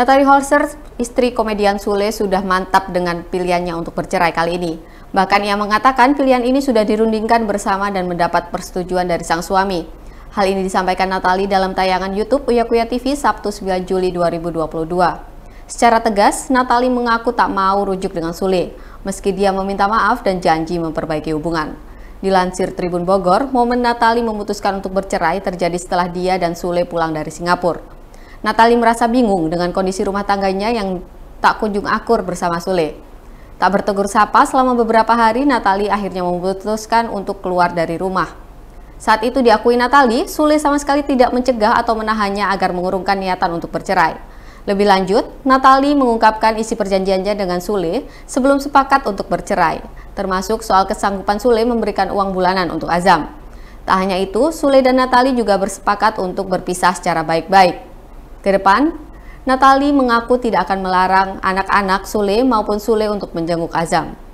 Natalie Holzer, istri komedian Sule, sudah mantap dengan pilihannya untuk bercerai kali ini. Bahkan ia mengatakan pilihan ini sudah dirundingkan bersama dan mendapat persetujuan dari sang suami. Hal ini disampaikan Natali dalam tayangan YouTube Uya Kuya TV Sabtu 9 Juli 2022. Secara tegas, Natali mengaku tak mau rujuk dengan Sule, meski dia meminta maaf dan janji memperbaiki hubungan. Dilansir Tribun Bogor, momen Natali memutuskan untuk bercerai terjadi setelah dia dan Sule pulang dari Singapura. Natali merasa bingung dengan kondisi rumah tangganya yang tak kunjung akur bersama Sule. Tak bertegur sapa selama beberapa hari, Natali akhirnya memutuskan untuk keluar dari rumah. Saat itu diakui Natali, Sule sama sekali tidak mencegah atau menahannya agar mengurungkan niatan untuk bercerai. Lebih lanjut, Natali mengungkapkan isi perjanjiannya dengan Sule sebelum sepakat untuk bercerai, termasuk soal kesanggupan Sule memberikan uang bulanan untuk Azam. Tak hanya itu, Sule dan Natali juga bersepakat untuk berpisah secara baik-baik. Ke depan, Natali mengaku tidak akan melarang anak-anak Sule maupun Sule untuk menjenguk Azam.